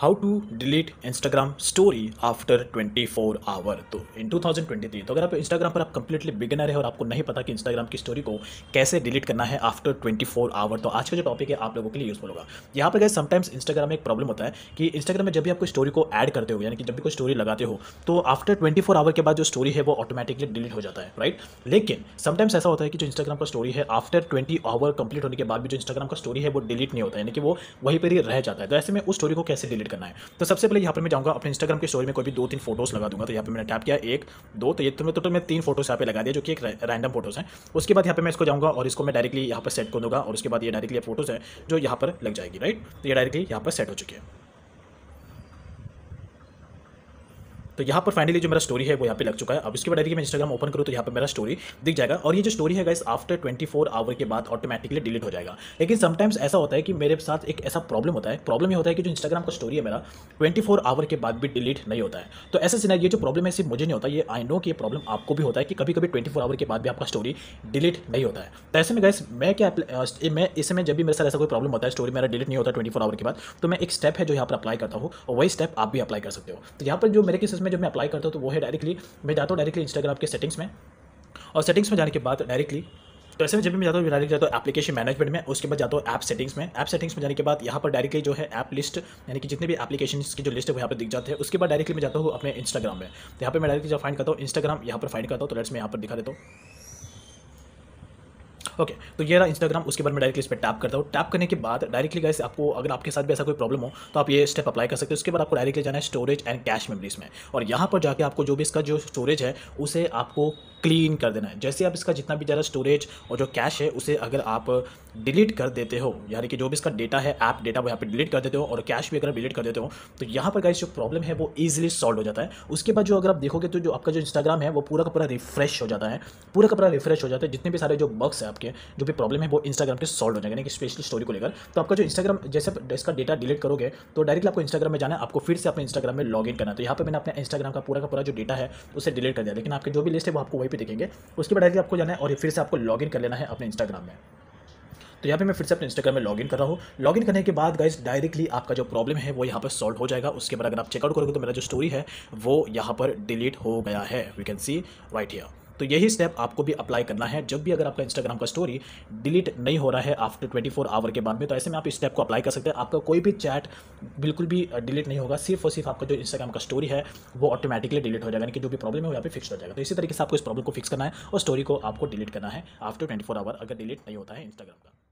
how to delete Instagram story after 24 hour तो in 2023 तो अगर आप इंस्टाग्राम पर आप कंप्लीटली बिगनर है और आपको नहीं पता कि इंस्टाग्राम की स्टोरी को कैसे डिलीट करना है आफ्टर 24 आवर तो आज का जो टॉपिक है आप लोगों के लिए यूज़फुल होगा यहाँ पर गए समटाइम्स इंस्टाग्राम में एक प्रॉब्लम होता है कि इंस्टाग्राम में जब भी आपको स्टोरी को ऐड करते हो यानी कि जब भी कोई स्टोरी लगाते हो तो आफ्टर ट्वेंटी आवर के बाद जो स्टोरी है वो ऑटोमेटिकली डिलीट हो जाता है राइट लेकिन समटाइम्स ऐसा होता है कि जो इंस्टाग्राम का स्टोरी है आफ्टर ट्वेंटी आवर कंप्लीट होने के बाद भी जो इंस्टाग्राम का स्टोरी है वो डिलीट नहीं होता यानी कि वो वहीं पर ही रह जाता है तो ऐसे में उस स्टोरी को कैसे डिलीट क्रिएट करना है तो सबसे पहले यहाँ पर मैं जाऊँगा अपने इंस्टाग्राम की स्टोरी में कोई भी दो तीन फोटोज़ लगा दूंगा तो यहाँ पर मैंने टैप किया एक दो तो ये तो मैं टोटल तो, तो मैं तीन फोटोज़ यहाँ पे लगा दिया जो कि एक रैंडम फोटोज़ हैं उसके बाद यहाँ पर मैं इसको जाऊँगा और इसको मैं डायरेक्टली यहाँ पर सेट कर दूँगा और उसके बाद ये डायरेक्टली फोटोज़ है जो यहाँ पर लग जाएगी राइट तो ये डायरेक्टली यहाँ पर सेट हो चुकी है तो यहाँ पर फाइनली जो मेरा स्टोरी है वो यहाँ पे लग चुका है अब इसके बाद मैं इंस्टाग्राम ओपन करूँ तो यहाँ पर मेरा स्टोरी दिख जाएगा और ये जो स्टोरी है guys after twenty four hour के बाद ऑटोमेटिकली डिलीट हो जाएगा लेकिन समटाइम्स ऐसा होता है कि मेरे साथ एक ऐसा प्रॉब्लम होता है प्रॉब्लम ये होता है कि जो इंस्टाग्राम का स्टोरी है मेरा ट्वेंटी फोर आवर के बाद भी डिलीट नहीं होता है तो ऐसा सीना ये जो प्रॉब्लम है सिर्फ मुझे नहीं होता ये आई नो कि ये प्रॉब्लम आपको भी होता है कि कभी कभी ट्वेंटी फोर आवर के बाद भी आपका स्टोरी डिलीट नहीं होता है तो ऐसे में गैस मैं क्या मैं इस समय जब भी मेरे साथ ऐसा कोई प्रॉब्लम होता है स्टोरी मेरा डिलीट नहीं होता ट्वेंटी फोर आवर के बाद तो मैं एक स्टेप है जो यहाँ पर अप्लाई करता हूँ और वही स्टेप आप भी अप्लाई कर सकते हो तो यहाँ पर जो मेरे किस में में जब मैं अप्लाई करता हूँ तो वो है डायरेक्टली मैं जाता हूँ डायरेक्टली इंस्टाग्राम के सेटिंग्स में और सेटिंग्स में जाने के बाद डायरेक्टली तो ऐसे में जब मैं जाता हूँ डायरेक्ट जाता हूँ एप्लीकेशन मैनेजमेंट में उसके बाद जाता हूँ ऐप सेटिंग्स में ऐप सेटिंग्स में जाने के बाद यहाँ पर डायरेक्टली जो है ऐप लिस्ट यानी कि जितने भी एप्लीकेशन की जो लिस्ट है वो यहाँ पर दिख जाते हैं उसके बाद डायरेक्टली मैं जाता हूँ अपने इंस्टाग्राम में तो यहाँ पर मैं डायरेक्टली जब फाइंड करता हूँ इंस्टाग्राम यहाँ पर फाइंड करता हूँ तो लेट्स मैं यहाँ पर दिखा देता हूँ ओके तो ये रहा इंस्टाग्राम उसके बाद मैं डायरेक्टली इस पर टैप करता हूँ टैप करने के बाद डायरेक्टली गाइस आपको अगर आपके साथ भी ऐसा कोई प्रॉब्लम हो तो आप ये स्टेप अप्लाई कर सकते हो उसके बाद आपको डायरेक्टली जाना है स्टोरेज एंड कैश मेमरीज में और यहाँ पर जाकर आपको जो भी इसका जो स्टोरेज है उसे आपको क्लीन कर देना है जैसे आप इसका जितना भी ज़्यादा स्टोरेज और जो कैश है उसे अगर आप डिलीट कर देते हो यानी कि जो भी इसका डेटा है ऐप डेटा वो यहाँ पे डिलीट कर देते हो और कैश भी अगर डिलीट कर देते हो तो यहाँ पर गाइस जो प्रॉब्लम है वो इज़िली सॉल्व हो जाता है उसके बाद जो अगर आप देखोगे तो जो आपका जो इंस्टाग्राम है वो पूरा का पूरा रिफ्रेश हो जाता है पूरा का पूरा रिफ्रेश हो जाता है जितने भी सारे जो बक्स है आपके जो भी प्रॉब्लम है वो इंस्टाग्राम के सॉल्व हो जाएगा यानी कि स्पेशल स्टोरी को लेकर तो आपका जो इंस्टाग्राम जैसे इसका डेटा डिलीट करोगे तो डायरेक्टली आपको इंस्टाग्राम में जाना है आपको फिर से अपने इंस्टाग्राम में लॉग करना है तो यहाँ पर मैंने अपने इंस्टाग्राम का पूरा का पूरा जो डेटा है उसे डिलीट कर दिया लेकिन आपके जो भी लिस्ट है वो आपको वहीं पे देखेंगे उसके बाद आपको जाना है और फिर से आपको लॉग कर लेना है अपने इंस्टाग्राम में तो यहाँ पे मैं फिर से अपने इंस्टाग्राम में लॉगिन कर रहा हूँ लॉगिन करने के बाद गाइज डायरेक्टली आपका जो प्रॉब्लम है वो यहाँ पर सॉल्व हो जाएगा उसके बाद अगर आप चेकआउट करोगे तो मेरा जो स्टोरी है वो यहाँ पर डिलीट हो गया है we can see right here तो यही स्टेप आपको भी अप्लाई करना है जब भी अगर आपका इंस्टाग्राम का स्टोरी डिलीट नहीं हो रहा है आफ्टर ट्वेंटी फोर आवर के बाद में तो ऐसे में आप इस स्टेप को अप्लाई कर सकते हैं आपका कोई भी चैट बिल्कुल भी डिलीट नहीं होगा सिर्फ और सिर्फ आपका जो इंस्टाग्राम का स्टोरी है वो ऑटोमेटिकली डिलीट हो जाएगा यानी कि जो भी प्रॉब्लम है वो यहाँ पे फिक्स हो जाएगा तो इसी तरीके से आपको इस प्रॉब्लम को फिक्स करना है और स्टोरी को आपको डिलीट करना है आफ्टर ट्वेंटी फोर आवर अगर डिलीट नहीं होता है इंस्टाग्राम का